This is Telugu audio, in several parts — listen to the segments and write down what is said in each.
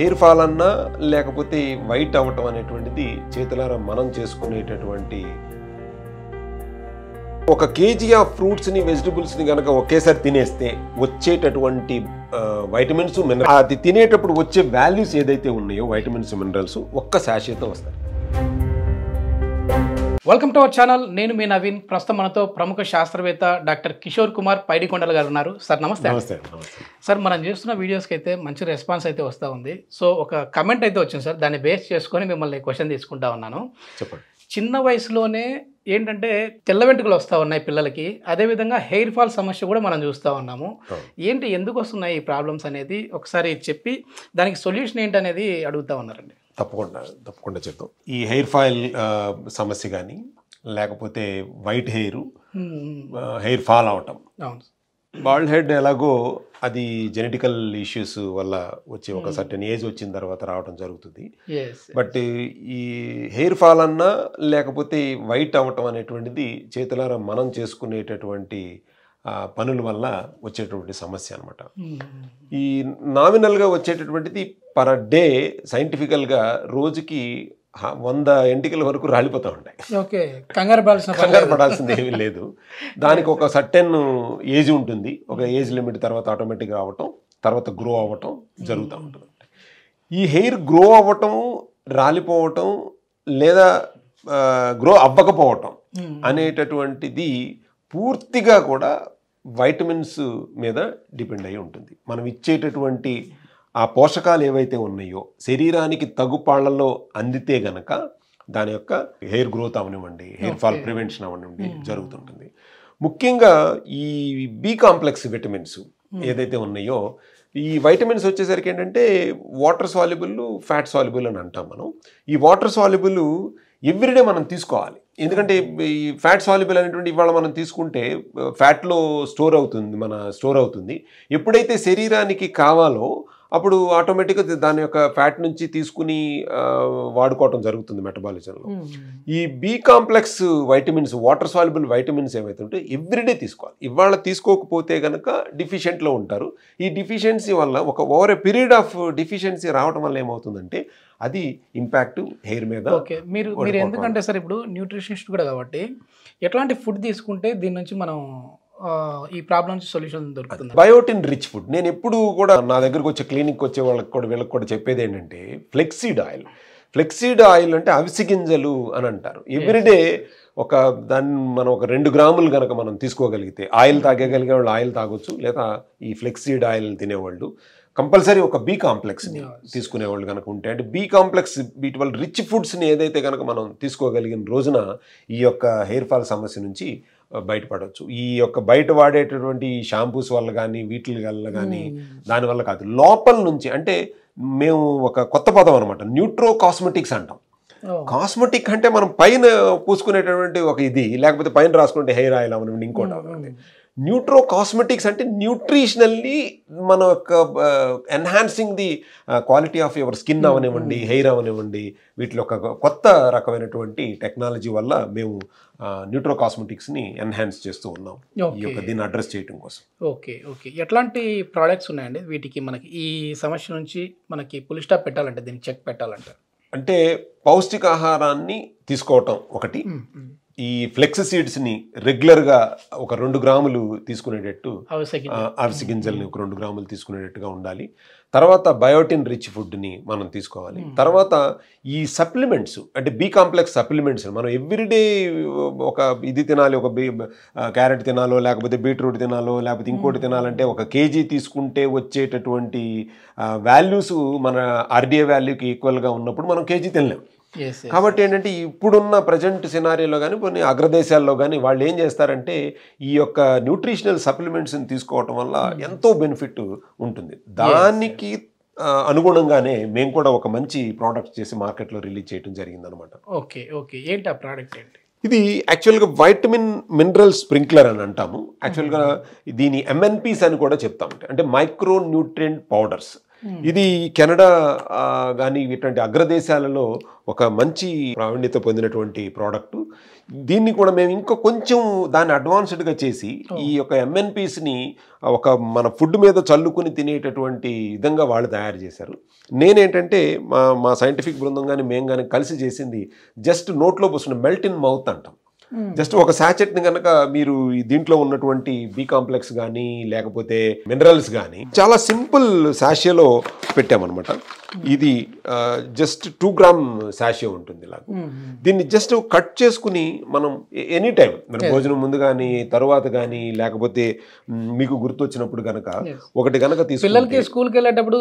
హెయిర్ ఫాల్ అన్నా లేకపోతే వైట్ అవ్వటం అనేటువంటిది చేతులారా మనం చేసుకునేటటువంటి ఒక కేజీ ఆఫ్ ఫ్రూట్స్ని వెజిటబుల్స్ని కనుక ఒకేసారి తినేస్తే వచ్చేటటువంటి వైటమిన్స్ మినరల్ అది తినేటప్పుడు వచ్చే వాల్యూస్ ఏదైతే ఉన్నాయో వైటమిన్స్ మినరల్స్ ఒక్క శాశ్వతం వస్తాయి వెల్కమ్ టు అవర్ ఛానల్ నేను మీ నవీన్ ప్రస్తుతం మనతో ప్రముఖ శాస్త్రవేత్త డాక్టర్ కిషోర్ కుమార్ పైడికొండల గారు ఉన్నారు సార్ నమస్తే నమస్తే సార్ మనం చేస్తున్న వీడియోస్కి అయితే మంచి రెస్పాన్స్ అయితే వస్తూ ఉంది సో ఒక కమెంట్ అయితే వచ్చింది సార్ దాన్ని బేస్ చేసుకొని మిమ్మల్ని క్వశ్చన్ తీసుకుంటా ఉన్నాను చెప్పండి చిన్న వయసులోనే ఏంటంటే తెల్ల వెంట్రుకలు వస్తూ ఉన్నాయి పిల్లలకి అదేవిధంగా హెయిర్ ఫాల్ సమస్య కూడా మనం చూస్తూ ఉన్నాము ఏంటి ఎందుకు వస్తున్నాయి ఈ ప్రాబ్లమ్స్ అనేది ఒకసారి చెప్పి దానికి సొల్యూషన్ ఏంటనేది అడుగుతూ ఉన్నారండి తప్పకుండా తప్పకుండా చేద్దాం ఈ హెయిర్ ఫాయిల్ సమస్య కానీ లేకపోతే వైట్ హెయిర్ హెయిర్ ఫాల్ అవటం బాల్డ్ హెడ్ ఎలాగో అది జెనెటికల్ ఇష్యూస్ వల్ల వచ్చే ఒక సర్టెన్ ఏజ్ వచ్చిన తర్వాత రావడం జరుగుతుంది బట్ ఈ హెయిర్ ఫాల్ అన్నా లేకపోతే వైట్ అవ్వటం అనేటువంటిది చేతులారా మనం చేసుకునేటటువంటి పనుల వల్ల వచ్చేటువంటి సమస్య అనమాట ఈ నామినల్గా వచ్చేటటువంటిది పర్ డే సైంటిఫికల్గా రోజుకి వంద ఎంటికల వరకు రాలిపోతూ ఉంటాయి ఓకే కంగారు పడాల్సిన కంగారు పడాల్సింది ఏమీ లేదు దానికి ఒక సర్టెన్ ఏజ్ ఉంటుంది ఒక ఏజ్ లిమిట్ తర్వాత ఆటోమేటిక్గా అవ్వటం తర్వాత గ్రో అవ్వటం జరుగుతూ ఉంటుంది ఈ హెయిర్ గ్రో అవ్వటం రాలిపోవటం లేదా గ్రో అవ్వకపోవటం అనేటటువంటిది పూర్తిగా కూడా వైటమిన్స్ మీద డిపెండ్ అయి ఉంటుంది మనం ఇచ్చేటటువంటి ఆ పోషకాలు ఏవైతే ఉన్నాయో శరీరానికి తగు పాళ్లలో అందితే గనక దాని యొక్క హెయిర్ గ్రోత్ అవనివ్వండి హెయిర్ ఫాల్ ప్రివెన్షన్ అవనివ్వండి hmm. జరుగుతుంటుంది ముఖ్యంగా ఈ బి కాంప్లెక్స్ విటమిన్స్ ఏదైతే ఉన్నాయో ఈ వైటమిన్స్ వచ్చేసరికి ఏంటంటే వాటర్ సాల్యుబుల్ ఫ్యాట్ సాల్యుబుల్ అని అంటాం మనం ఈ వాటర్ సాల్యుబుల్ ఎవ్రీడే మనం తీసుకోవాలి ఎందుకంటే ఈ ఫ్యాట్ సాల్యుబుల్ అనేటువంటి ఇవాళ మనం తీసుకుంటే ఫ్యాట్లో స్టోర్ అవుతుంది మన స్టోర్ అవుతుంది ఎప్పుడైతే శరీరానికి కావాలో అప్పుడు ఆటోమేటిక్గా దాని యొక్క ఫ్యాట్ నుంచి తీసుకుని వాడుకోవటం జరుగుతుంది మెటబాలిజంలో ఈ B complex vitamins water soluble vitamins ఏమైతే ఉంటే ఎవ్రీడే తీసుకోవాలి ఇవాళ తీసుకోకపోతే కనుక డిఫిషియెంట్లో ఉంటారు ఈ డిఫిషియన్సీ వల్ల ఒక over a period of deficiency రావడం వల్ల ఏమవుతుందంటే అది ఇంపాక్ట్ హెయిర్ మీద ఓకే మీరు మీరు ఎందుకంటే సార్ ఇప్పుడు న్యూట్రిషనిస్ట్ కూడా కాబట్టి ఎట్లాంటి ఫుడ్ తీసుకుంటే దీని నుంచి మనం ఈ ప్రాబ్లమ్స్ సొల్యూషన్ దొరుకుతుంది బయోటిన్ రిచ్ ఫుడ్ నేను ఎప్పుడు కూడా నా దగ్గరకు వచ్చే క్లినిక్ వచ్చే వాళ్ళకి కూడా వీళ్ళకి కూడా చెప్పేది ఏంటంటే ఫ్లెక్సీడ్ ఆయిల్ ఫ్లెక్సీడ్ ఆయిల్ అంటే అవిసి గింజలు అని అంటారు ఎవ్రీడే ఒక దాన్ని మనం ఒక రెండు గ్రాములు కనుక మనం తీసుకోగలిగితే ఆయిల్ తాగగలిగే వాళ్ళు ఆయిల్ తాగొచ్చు లేదా ఈ ఫ్లెక్సీడ్ ఆయిల్ తినేవాళ్ళు కంపల్సరీ ఒక బీ కాంప్లెక్స్ని వాళ్ళు కనుక ఉంటే అంటే బీ కాంప్లెక్స్ వీటి వల్ల రిచ్ ఫుడ్స్ని ఏదైతే కనుక మనం తీసుకోగలిగిన రోజున ఈ యొక్క హెయిర్ ఫాల్ సమస్య నుంచి బయటపడవచ్చు ఈ యొక్క బయట వాడేటటువంటి షాంపూస్ వల్ల కానీ వీటి వల్ల కానీ hmm. దానివల్ల కాదు లోపల నుంచి అంటే మేము ఒక కొత్త పదం అనమాట న్యూట్రో కాస్మెటిక్స్ అంటాం కాస్మెటిక్ అంటే మనం పైన పూసుకునేటటువంటి ఒక ఇది లేకపోతే పైన రాసుకుంటే హెయిర్ ఆయిల్ అవ్వండి ఇంకోటి hmm, అవ్వండి hmm. న్యూట్రో కాస్మెటిక్స్ అంటే న్యూట్రిషనల్లీ మన యొక్క enhancing the quality of your skin అవనివ్వండి హెయిర్ hmm. అవనివ్వండి వీటిలో ఒక కొత్త రకమైనటువంటి టెక్నాలజీ వల్ల మేము న్యూట్రో కాస్మెటిక్స్ని ఎన్హాన్స్ చేస్తూ ఉన్నాం ఈ యొక్క దీన్ని అడ్రస్ చేయడం కోసం ఓకే ఓకే ఎట్లాంటి ప్రోడక్ట్స్ ఉన్నాయండి వీటికి మనకి ఈ సమస్య నుంచి మనకి పులిస్టాప్ పెట్టాలంటే దీన్ని చెక్ పెట్టాలంటే అంటే పౌష్టికాహారాన్ని తీసుకోవటం ఒకటి hmm, hmm. ఈ ఫ్లెక్స్ సీడ్స్ని రెగ్యులర్గా ఒక రెండు గ్రాములు తీసుకునేటట్టు అవిసి గింజల్ని ఒక రెండు గ్రాములు తీసుకునేటట్టుగా ఉండాలి తర్వాత బయోటిన్ రిచ్ ఫుడ్ని మనం తీసుకోవాలి తర్వాత ఈ సప్లిమెంట్స్ అంటే బి కాంప్లెక్స్ సప్లిమెంట్స్ మనం ఎవ్రీడే ఒక ఇది తినాలి ఒక క్యారెట్ తినాలో లేకపోతే బీట్రూట్ తినాలో లేకపోతే ఇంకోటి తినాలంటే ఒక కేజీ తీసుకుంటే వచ్చేటటువంటి వాల్యూస్ మన ఆర్డీఏ వాల్యూకి ఈక్వల్గా ఉన్నప్పుడు మనం కేజీ తినలేము కాబట్టి ఏంటంటే ఇప్పుడున్న ప్రజెంట్ సినారీలో కానీ కొన్ని అగ్రదేశాల్లో కానీ వాళ్ళు ఏం చేస్తారంటే ఈ యొక్క న్యూట్రిషనల్ సప్లిమెంట్స్ని తీసుకోవటం వల్ల hmm. ఎంతో బెనిఫిట్ ఉంటుంది దానికి అనుగుణంగానే మేము కూడా ఒక మంచి ప్రోడక్ట్ చేసి మార్కెట్లో రిలీజ్ చేయడం జరిగిందనమాట ఓకే ఓకే ఏంటి ఆ ప్రోడక్ట్ ఏంటి ఇది యాక్చువల్గా వైటమిన్ మినరల్ స్ప్రింక్లర్ అని అంటాము యాక్చువల్గా hmm. దీని ఎంఎన్పీస్ అని కూడా చెప్తామంటే అంటే మైక్రో న్యూట్రియంట్ పౌడర్స్ ఇది కెనడా కానీ ఇటువంటి అగ్రదేశాలలో ఒక మంచి ప్రావీణ్యత పొందినటువంటి ప్రోడక్ట్ దీన్ని కూడా మేము ఇంకా కొంచెం దాన్ని అడ్వాన్స్డ్గా చేసి ఈ యొక్క ఎంఎన్పీస్ని ఒక మన ఫుడ్ మీద చల్లుకుని తినేటటువంటి విధంగా వాళ్ళు తయారు చేశారు నేనేంటంటే మా మా సైంటిఫిక్ బృందం కానీ మేము కానీ కలిసి చేసింది జస్ట్ నోట్లో పోసిన మెల్ట్ ఇన్ మౌత్ అంటాం Hmm. జస్ట్ ఒక శాచెట్ని ని కనుక మీరు దీంట్లో ఉన్నటువంటి బి కాంప్లెక్స్ కానీ లేకపోతే మినరల్స్ కానీ చాలా సింపుల్ సాషేలో పెట్టామన్నమాట hmm. ఇది జస్ట్ టూ గ్రామ్ సాషే ఉంటుంది ఇలా hmm. దీన్ని జస్ట్ కట్ చేసుకుని మనం ఎనీ టైం మన భోజనం ముందు కానీ తర్వాత కానీ లేకపోతే మీకు గుర్తొచ్చినప్పుడు గనక ఒకటి గనక తీసుకుని స్కూల్కి వెళ్ళేటప్పుడు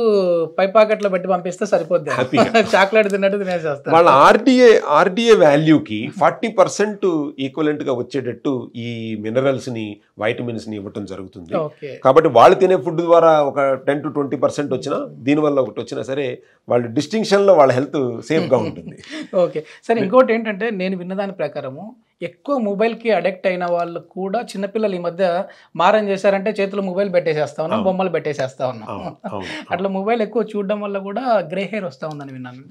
పై పాకెట్లో పెట్టి పంపిస్తే సరిపోద్ది హ్యాపీ చాక్లెట్ తిన్నట్టు తినేసేస్తారు వాళ్ళ ఆర్డీఏ ఆర్డీఏ వాల్యూకి ఫార్టీ పర్సెంట్ ఈక్వలెంట్గా వచ్చేటట్టు ఈ మినరల్స్ని వైటమిన్స్ని ఇవ్వటం జరుగుతుంది కాబట్టి వాళ్ళు తినే ఫుడ్ ద్వారా ఒక టెన్ టు ట్వంటీ పర్సెంట్ వచ్చినా దీనివల్ల ఒకటి వచ్చినా సరే వాళ్ళు డిస్టింక్షన్లో వాళ్ళ హెల్త్ సేఫ్గా ఉంటుంది ఓకే సరే ఇంకోటి ఏంటంటే నేను విన్నదాని ప్రకారము ఎక్కువ మొబైల్కి అడిక్ట్ అయిన వాళ్ళు కూడా చిన్నపిల్లలు ఈ మధ్య మారం చేశారంటే చేతిలో మొబైల్ పెట్టేసేస్తా ఉన్నాం బొమ్మలు పెట్టేసేస్తా ఉన్నాం అట్లా మొబైల్ ఎక్కువ చూడడం వల్ల కూడా గ్రే హెయిర్ వస్తూ ఉందని విన్నాను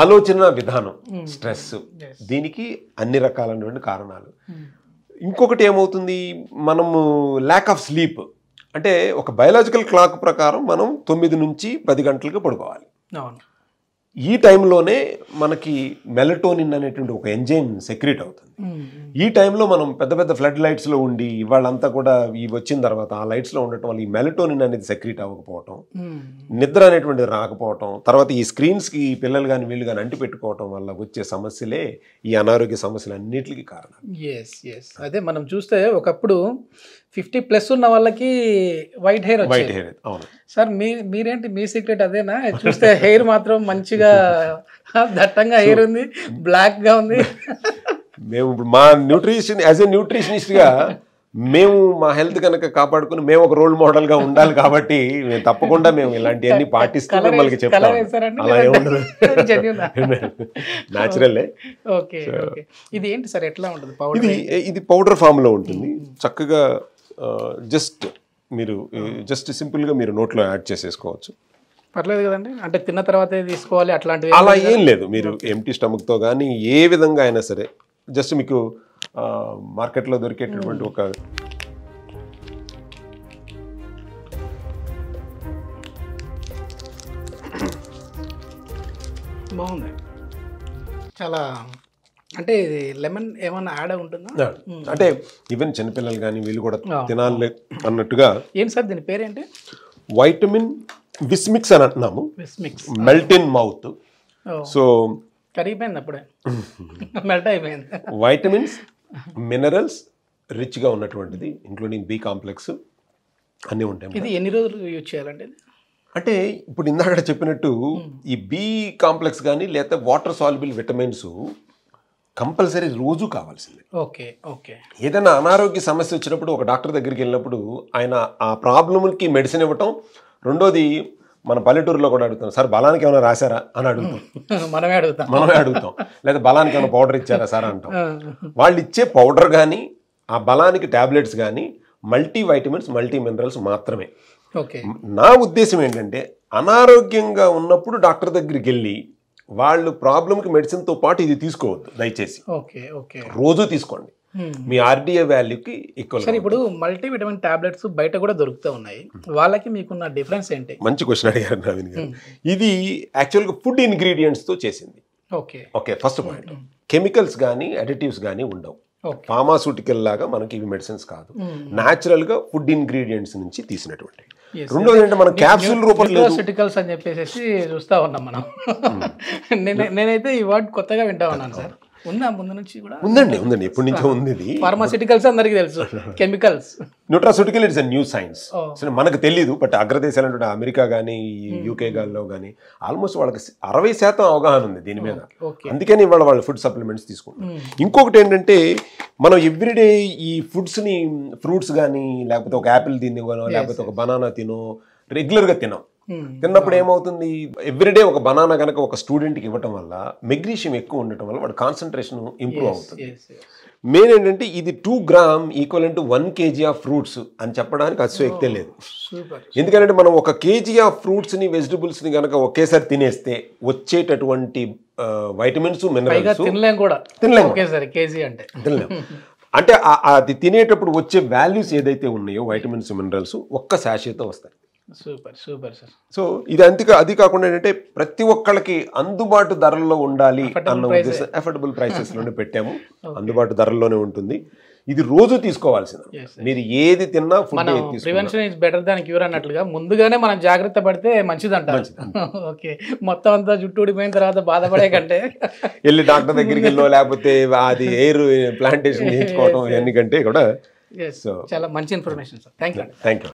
ఆలోచన విధానం స్ట్రెస్ hmm. దీనికి అన్ని రకాలైనటువంటి కారణాలు hmm. ఇంకొకటి ఏమవుతుంది మనము ల్యాక్ ఆఫ్ స్లీప్ అంటే ఒక బయలాజికల్ క్లాక్ ప్రకారం మనం తొమ్మిది నుంచి పది గంటలకు పడుకోవాలి ఈ టైంలోనే మనకి మెలటోనిన్ అనేటువంటి ఒక ఎంజైమ్ సెక్రెట్ అవుతుంది ఈ టైంలో మనం పెద్ద పెద్ద ఫ్లడ్ లైట్స్లో ఉండి వాళ్ళంతా కూడా ఈ వచ్చిన తర్వాత ఆ లైట్స్లో ఉండటం వల్ల ఈ మెలటోనిన్ అనేది సెక్రెట్ అవ్వకపోవటం నిద్ర అనేటువంటిది రాకపోవటం తర్వాత ఈ స్క్రీన్స్కి పిల్లలు కానీ వీళ్ళు కానీ అంటి పెట్టుకోవటం వల్ల వచ్చే సమస్యలే ఈ అనారోగ్య సమస్యలు అన్నింటికి కారణం ఎస్ ఎస్ అదే మనం చూస్తే ఒకప్పుడు ఫిఫ్టీ ప్లస్ ఉన్న వాళ్ళకి వైట్ హెయిర్ వైట్ హెయిర్ అవును సార్ మీ మీరేంటి మీ సీక్రెట్ అదేనా చూస్తే హెయిర్ మాత్రం మంచిగా దట్టంగా హెయిర్ ఉంది బ్లాక్గా ఉంది మేము మా న్యూట్రిషన్ యాజ్ ఎ గా మేము మా హెల్త్ కనుక కాపాడుకుని మేము ఒక రోల్ మోడల్గా ఉండాలి కాబట్టి మేము తప్పకుండా మేము ఇలాంటివన్నీ పాటిస్తూ మిమ్మల్కి చెప్తాం అలా ఏముండదు న్యాచురల్లే ఓకే ఇది ఏంటి సార్ ఎట్లా ఉంటుంది ఇది ఇది పౌడర్ ఫామ్లో ఉంటుంది చక్కగా జస్ట్ మీరు జస్ట్ సింపుల్గా మీరు నోట్లో యాడ్ చేసేసుకోవచ్చు పర్లేదు కదండి అంటే తిన్న తర్వాత తీసుకోవాలి అట్లాంటివి అలా ఏం లేదు మీరు ఎంటీ స్టమక్తో కానీ ఏ విధంగా అయినా సరే జస్ట్ మీకు మార్కెట్లో దొరికేటటువంటి ఒక బాగుంది చాలా అంటే లెమన్ ఏమైనా యాడ్ ఉంటుందా అంటే ఈవెన్ చిన్నపిల్లలు కానీ వీళ్ళు కూడా తినాలి అన్నట్టుగా ఏంటి సార్ దీని పేరేంటి వైటమిన్ విస్మిక్స్ అని అంటున్నాము మెల్టిన్ మౌత్ సో కరిగిపోయింది అప్పుడే మెల్ట్ అయిపోయింది వైటమిన్స్ మినరల్స్ రిచ్గా ఉన్నటువంటిది ఇంక్లూడింగ్ బి కాంప్లెక్స్ అన్నీ ఉంటాయి ఇది ఎన్ని రోజులు యూజ్ చేయాలండి అంటే ఇప్పుడు ఇందాక చెప్పినట్టు ఈ బి కాంప్లెక్స్ కానీ లేకపోతే వాటర్ సాల్యుబుల్ విటమిన్స్ కంపల్సరీ రోజు కావాల్సిందే ఓకే ఓకే ఏదైనా అనారోగ్య సమస్య వచ్చినప్పుడు ఒక డాక్టర్ దగ్గరికి వెళ్ళినప్పుడు ఆయన ఆ ప్రాబ్లంకి మెడిసిన్ ఇవ్వటం రెండోది మన పల్లెటూరులో కూడా అడుగుతాం సార్ బలానికి ఏమైనా రాశారా అని అడుగుతాం మనమే అడుగుతాం మనమే అడుగుతాం లేదా బలానికి ఏమైనా పౌడర్ ఇచ్చారా సార్ అంటాం వాళ్ళు ఇచ్చే పౌడర్ కానీ ఆ బలానికి ట్యాబ్లెట్స్ కానీ మల్టీ వైటమిన్స్ మల్టీ మినరల్స్ మాత్రమే ఓకే నా ఉద్దేశం ఏంటంటే అనారోగ్యంగా ఉన్నప్పుడు డాక్టర్ దగ్గరికి వెళ్ళి వాళ్ళు ప్రాబ్లంకి మెడిసిన్తో పాటు ఇది తీసుకోవద్దు దయచేసి ఓకే ఓకే రోజు తీసుకోండి మీ ఆర్డీఏ వాల్యూకి ఎక్కువ సరే ఇప్పుడు మల్టీవిటమిన్ టాబ్లెట్స్ బయట కూడా దొరుకుతూ ఉన్నాయి వాళ్ళకి మీకున్న డిఫరెన్స్ ఏంటి మంచి క్వశ్చన్ అడిగారు నవీన్ గారు ఇది యాక్చువల్గా ఫుడ్ ఇంగ్రీడియంట్స్తో చేసింది okay okay first point chemicals కానీ అడిటివ్స్ కానీ ఉండవు ఫార్మాసూటికల్ లాగా మనకి ఇవి మెడిసిన్స్ కాదు న్యాచురల్ గా ఫుడ్ ఇంగ్రీడియంట్స్ నుంచి తీసినటువంటి రెండోది ఏంటంటే మనం క్యాప్సూల్ రూపంలో సిటికల్స్ అని చెప్పేసి చూస్తా ఉన్నాం మనం నేనైతే ఈ వర్డ్ కొత్తగా వింటా ఉన్నాను సార్ ఉందండి ఉందండి ఎప్పటి నుంచో ఉంది ఫార్మాసిటికల్స్ అందరికీ తెలుసు chemicals nutraceutical it's new science మనకు తెలియదు బట్ అగ్రదేశాలు అంటే అమెరికా కానీ యూకే గాల్లో కానీ ఆల్మోస్ట్ వాళ్ళకి అరవై శాతం అవగాహన ఉంది దీని మీద అందుకని ఇవాళ వాళ్ళు ఫుడ్ సప్లిమెంట్స్ తీసుకుంటారు ఇంకొకటి ఏంటంటే మనం ఎవ్రీడే ఈ ఫుడ్స్ని ఫ్రూట్స్ కానీ లేకపోతే ఒక యాపిల్ తిని లేకపోతే ఒక బనానా తినో రెగ్యులర్ గా తినాం Hmm. తిన్నప్పుడు hmm. ఏమవుతుంది ఎవ్రీడే ఒక బనానా కనుక ఒక స్టూడెంట్కి ఇవ్వటం వల్ల మెగ్నీషియం ఎక్కువ ఉండటం వల్ల వాడు కాన్సన్ట్రేషన్ ఇంప్రూవ్ అవుతుంది మెయిన్ ఏంటంటే ఇది two gram equal to one KG of fruits అని చెప్పడానికి అసలు oh, లేదు ఎందుకంటే మనం ఒక కేజీ ఆఫ్ ఫ్రూట్స్ని వెజిటబుల్స్ని కనుక ఒకేసారి తినేస్తే వచ్చేటటువంటి వైటమిన్స్ మినరల్స్ తినలేం అంటే అది తినేటప్పుడు వచ్చే వాల్యూస్ ఏదైతే ఉన్నాయో వైటమిన్స్ మినరల్స్ ఒక్క శాషతో వస్తాయి సూపర్ సూపర్ సార్ సో ఇది అంతే అది కాకుండా ఏంటంటే ప్రతి ఒక్కళ్ళకి అందుబాటు ధరల్లో ఉండాలి అన్న ఉద్దేశం అఫోర్డబుల్ ప్రైసెస్లోనే పెట్టాము అందుబాటు ధరల్లోనే ఉంటుంది ఇది రోజు తీసుకోవాల్సింది మీరు ఏది తిన్నా food prevention is better than cure అన్నట్లుగా ముందుగానే మనం జాగ్రత్త పడితే మంచిది అంటారు ఓకే మొత్తం అంతా జుట్టు ఊడిపోయిన తర్వాత బాధపడే కంటే వెళ్ళి డాక్టర్ దగ్గరికి వెళ్ళో లేకపోతే అది ఎయిర్ ప్లాంటేషన్ నేర్చుకోవడం ఇవన్నీ కంటే కూడా సో చాలా మంచి information sir thank you thank you